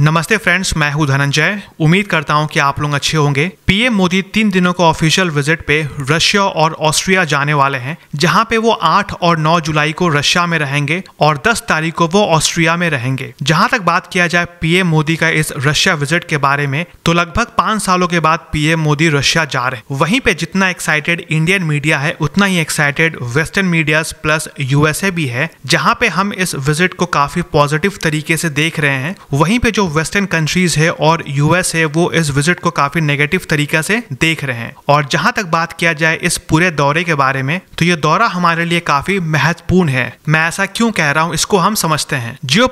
नमस्ते फ्रेंड्स मैं हूं धनंजय उम्मीद करता हूं कि आप लोग अच्छे होंगे पीएम मोदी तीन दिनों को ऑफिशियल विजिट पे रशिया और ऑस्ट्रिया जाने वाले हैं जहां पे वो 8 और 9 जुलाई को रशिया में रहेंगे और 10 तारीख को वो ऑस्ट्रिया में रहेंगे जहां तक बात किया जाए पीएम मोदी का इस रशिया विजिट के बारे में तो लगभग पांच सालों के बाद पीएम मोदी रशिया जा रहे वहीं पे जितना एक्साइटेड इंडियन मीडिया है उतना ही excited western media plus USA भी है जहाँ पे हम इस विजिट को काफी पॉजिटिव तरीके से देख रहे हैं वहीं पे जो वेस्टर्न कंट्रीज है और यूएस है वो इस विजिट को काफी नेगेटिव तरीके से देख रहे हैं और जहां तक बात किया जाए इस पूरे दौरे के बारे में तो ये दौरा हमारे लिए काफी महत्वपूर्ण है मैं ऐसा क्यों कह रहा हूँ इसको हम समझते हैं जियो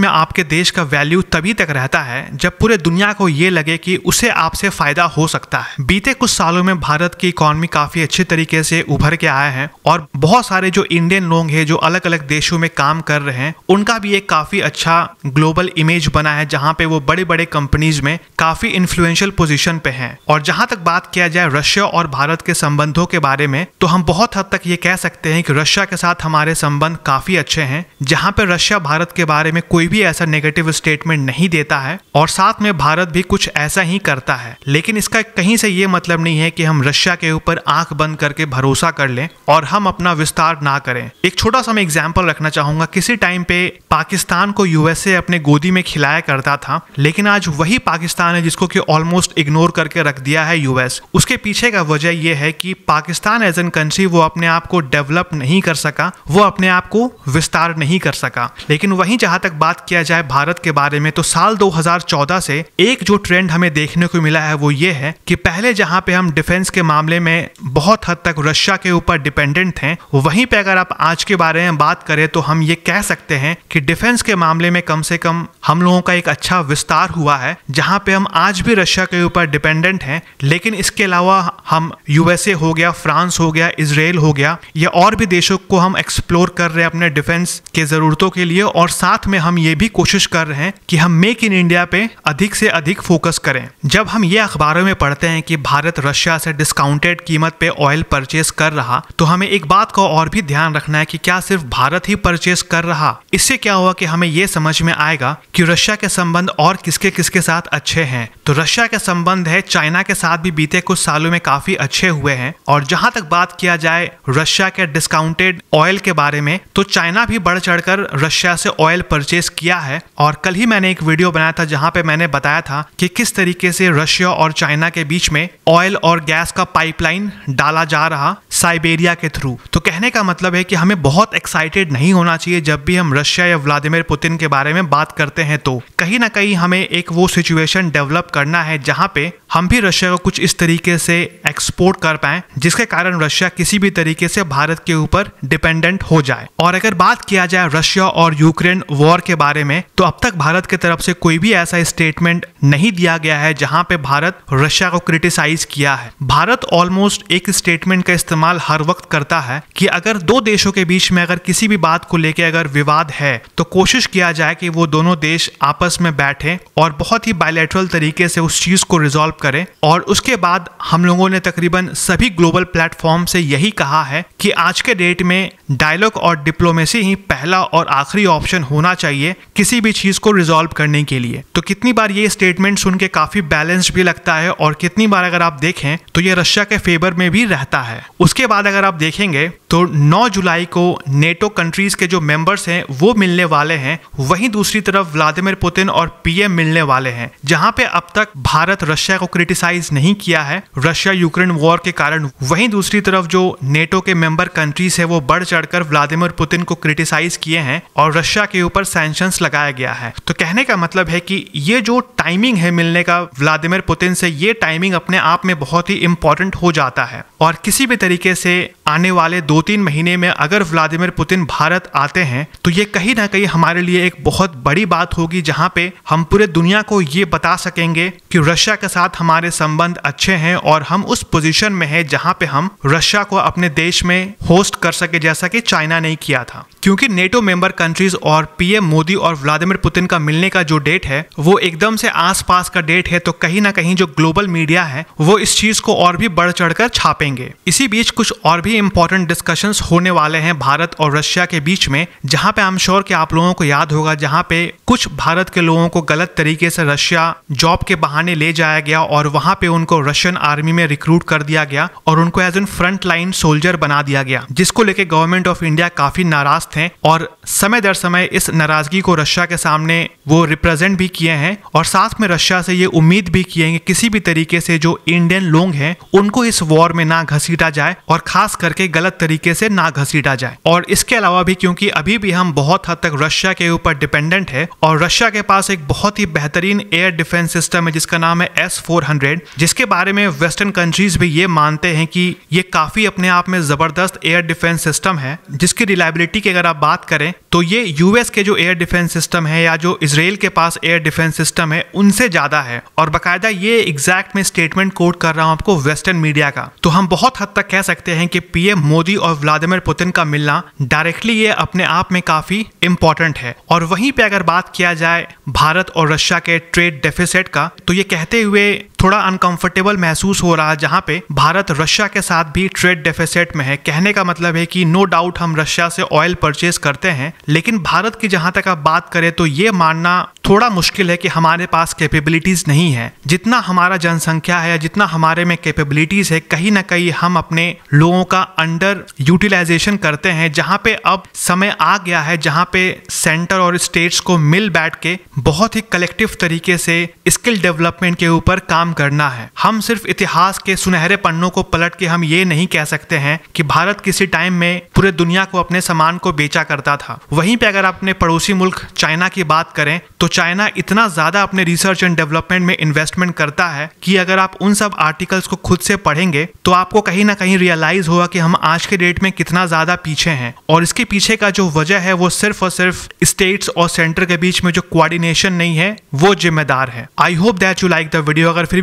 में आपके देश का वैल्यू तभी तक रहता है जब पूरे दुनिया को ये लगे की उसे आपसे फायदा हो सकता है बीते कुछ सालों में भारत की इकोनॉमी काफी अच्छे तरीके से उभर के आए हैं और बहुत सारे जो इंडियन लोग हैं जो अलग अलग देशों में काम कर रहे हैं उनका भी एक काफी अच्छा ग्लोबल इमेज बना है जहां पे वो बड़े बड़े कंपनीज में काफी इन्फ्लुएंशियल पोजीशन पे हैं और जहां तक बात किया जाए रशिया और भारत के संबंधों के बारे में तो हम बहुत हद तक ये कह सकते हैं कि रशिया के साथ हमारे संबंध काफी अच्छे हैं जहां पे रशिया भारत के बारे में कोई भी ऐसा नेगेटिव स्टेटमेंट नहीं देता है और साथ में भारत भी कुछ ऐसा ही करता है लेकिन इसका कहीं से ये मतलब नहीं है कि हम रशिया के ऊपर आंख बंद करके भरोसा कर लें और हम अपना विस्तार ना करें एक छोटा सा मैं एग्जाम्पल रखना चाहूंगा किसी टाइम पे पाकिस्तान को यूएसए अपने गोदी में खिलाया करता करता था लेकिन आज वही पाकिस्तान है जिसको कि ऑलमोस्ट इग्नोर करके रख दिया है यूएस उसके पीछे का वजह यह है कि पाकिस्तान एज एन कंट्री वो अपने आप को डेवलप नहीं कर सका वो अपने आप को विस्तार नहीं कर सका लेकिन वहीं जहां तक बात किया जाए भारत के बारे में तो साल 2014 से एक जो ट्रेंड हमें देखने को मिला है वो ये है कि पहले जहां पे हम डिफेंस के मामले में बहुत हद तक रशिया के ऊपर डिपेंडेंट थे वहीं पे अगर आप आज के बारे में बात करें तो हम ये कह सकते हैं कि डिफेंस के मामले में कम से कम हम लोगों का एक अच्छा विस्तार हुआ है जहाँ पे हम आज भी रशिया के ऊपर डिपेंडेंट हैं लेकिन इसके अलावा हम यूएसए हो गया फ्रांस हो गया इसराइल हो गया या और भी देशों को हम एक्सप्लोर कर रहे हैं अपने डिफेंस के ज़रूरतों के लिए और साथ में हम ये भी कोशिश कर रहे हैं कि हम मेक इन इंडिया पे अधिक से अधिक फोकस करें जब हम ये अखबारों में पढ़ते हैं कि भारत रशिया से डिस्काउंटेड कीमत पे ऑयल परचेस कर रहा तो हमें एक बात का और भी ध्यान रखना है कि क्या सिर्फ भारत ही परचेस कर रहा इससे क्या हुआ कि हमें ये समझ में आएगा कि रशिया के समय संबंध और किसके किसके साथ अच्छे हैं तो रशिया के संबंध है चाइना के साथ भी बीते कुछ सालों में काफी अच्छे हुए हैं और जहां तक बात किया जाए रशिया के डिस्काउंटेड ऑयल के बारे में तो चाइना भी बढ़ चढ़कर रशिया से ऑयल परचेज किया है और कल ही मैंने एक वीडियो बनाया था जहां पे मैंने बताया था कि किस तरीके से रशिया और चाइना के बीच में ऑयल और गैस का पाइपलाइन डाला जा रहा साइबेरिया के थ्रू तो कहने का मतलब है कि हमें बहुत एक्साइटेड नहीं होना चाहिए जब भी हम रशिया या व्लादिमिर पुतिन के बारे में बात करते हैं तो कहीं कहीं ना कहीं हमें एक वो सिचुएशन डेवलप करना है जहाँ पे हम भी रशिया को कुछ इस तरीके से एक्सपोर्ट कर पाए जिसके कारण रशिया किसी भी तरीके से भारत के ऊपर डिपेंडेंट हो जाए और अगर बात किया जाए रशिया और यूक्रेन वॉर के बारे में तो अब तक भारत की तरफ से कोई भी ऐसा स्टेटमेंट नहीं दिया गया है जहां पे भारत रशिया को क्रिटिसाइज किया है भारत ऑलमोस्ट एक स्टेटमेंट का इस्तेमाल हर वक्त करता है कि अगर दो देशों के बीच में अगर किसी भी बात को लेकर अगर विवाद है तो कोशिश किया जाए कि वो दोनों देश आपस में में बैठें और बहुत ही बायोलेटरल तरीके से उस चीज़ को रिजॉल्व करें और उसके बाद हम लोगों ने तकरीबन सभी ग्लोबल प्लेटफॉर्म से यही कहा है कि आज के डेट में डायलॉग और डिप्लोमेसी ही पहला और आखिरी ऑप्शन होना चाहिए किसी भी चीज़ को रिजॉल्व करने के लिए तो कितनी बार ये स्टेटमेंट सुन के काफ़ी बैलेंस्ड भी लगता है और कितनी बार अगर आप देखें तो ये रशिया के फेवर में भी रहता है उसके बाद अगर आप देखेंगे तो 9 जुलाई को नेटो कंट्रीज के जो मेंबर्स हैं वो मिलने वाले हैं वहीं दूसरी तरफ व्लादिमिर पुतिन पुतिन और पीएम मिलने वाले हैं जहां पे अब तक भारत रशिया को क्रिटिसाइज नहीं किया है रशिया यूक्रेन वॉर के कारण वहीं दूसरी तरफ जो नेटो के मेंबर कंट्रीज है वो बढ़ चढ़कर व्लादिमिर पुतिन को क्रिटिसाइज किए हैं और रशिया के ऊपर सैंक्शन लगाया गया है तो कहने का मतलब है कि ये जो टाइमिंग है मिलने का व्लादिमिर पुतिन से ये टाइमिंग अपने आप में बहुत ही इंपॉर्टेंट हो जाता है और किसी भी तरीके से आने वाले दो तीन महीने में अगर व्लादिमिर पुतिन भारत आते हैं तो ये कहीं ना कहीं हमारे लिए एक बहुत बड़ी बात होगी जहां पे हम पूरे दुनिया को ये बता सकेंगे कि रशिया के साथ हमारे संबंध अच्छे हैं और हम उस पोजीशन में हैं जहां पे हम रशिया को अपने देश में होस्ट कर सके जैसा कि चाइना ने किया था क्योंकि नेटो मेंबर कंट्रीज और पीएम मोदी और व्लादिमिर पुतिन का मिलने का जो डेट है वो एकदम से आसपास का डेट है तो कहीं ना कहीं जो ग्लोबल मीडिया है वो इस चीज को और भी बढ़ चढ़कर छापेंगे इसी बीच कुछ और भी इम्पोर्टेंट डिस्कशन होने वाले हैं भारत और रशिया के बीच में जहां पे आई एम श्योर कि आप लोगों को याद होगा जहां पे कुछ भारत के लोगों को गलत तरीके से रशिया जॉब के बहाने ले जाया गया और वहां पे उनको रशियन आर्मी में रिक्रूट कर दिया गया और उनको as an front line soldier बना दिया गया जिसको लेके गवर्नमेंट ऑफ इंडिया काफी नाराज थे और समय दर समय इस नाराजगी को रशिया के सामने वो रिप्रेजेंट भी किए हैं और साथ में रशिया से ये उम्मीद भी किए कि किसी भी तरीके से जो इंडियन लोग हैं उनको इस वॉर में ना घसीटा जाए और खास करके गलत तरीके से ना घसीटा जाए और इसके अलावा भी क्योंकि अभी भी हम बहुत हद तक रशिया के ऊपर डिपेंडेंट है और रशिया के पास पास एक बहुत ही बेहतरीन एयर डिफेंस सिस्टम है जिसका नाम है एस फोर हंड्रेड जिसके बारे में वेस्टर्न कंट्रीज भी ये मानते हैं कि ये काफी अपने आप में जबरदस्त एयर डिफेंस सिस्टम है जिसकी रिलायबिलिटी की अगर आप बात करें तो ये यूएस के जो एयर डिफेंस सिस्टम है या जो इसराइल के पास एयर डिफेंस सिस्टम है उनसे ज्यादा है और बाकायदा ये एग्जैक्ट में स्टेटमेंट कोट कर रहा हूँ आपको वेस्टर्न मीडिया का तो हम बहुत हद तक कह सकते हैं कि पीएम मोदी और व्लादिमिर पुतिन का मिलना डायरेक्टली ये अपने आप में काफी इंपॉर्टेंट है और वहीं पे अगर बात किया जाए भारत और रशिया के ट्रेड डेफिसिट का तो ये कहते हुए थोड़ा अनकंफर्टेबल महसूस हो रहा है जहां पे भारत रशिया के साथ भी ट्रेड डेफिसिट में है कहने का मतलब है कि नो डाउट हम रशिया से ऑयल परचेज करते हैं लेकिन भारत की जहां तक आप बात करें तो ये मानना थोड़ा मुश्किल है कि हमारे पास कैपेबिलिटीज नहीं है जितना हमारा जनसंख्या है जितना हमारे में कैपेबिलिटीज है कहीं ना कहीं हम अपने लोगों का अंडर यूटिलाइजेशन करते हैं जहाँ पे अब समय आ गया है जहाँ पे सेंटर और स्टेट्स को मिल बैठ के बहुत ही कलेक्टिव तरीके से स्किल डेवलपमेंट के ऊपर काम करना है हम सिर्फ इतिहास के सुनहरे पन्नों को पलट के हम ये नहीं कह सकते हैं कि भारत किसी टाइम में पूरे दुनिया को अपने सामान को बेचा करता था वहीं पे अगर अपने पड़ोसी मुल्क चाइना की बात करें तो चाइना इतना ज्यादा अपने रिसर्च एंड डेवलपमेंट में इन्वेस्टमेंट करता है कि अगर आप उन सब आर्टिकल्स को खुद से पढ़ेंगे तो आपको कहीं ना कहीं रियलाइज होगा कि हम आज के डेट में कितना ज्यादा पीछे हैं और इसके पीछे का जो वजह है वो सिर्फ और सिर्फ स्टेट्स और सेंटर के बीच में जो कोऑर्डिनेशन नहीं है वो जिम्मेदार है I hope that you like the video अगर फिर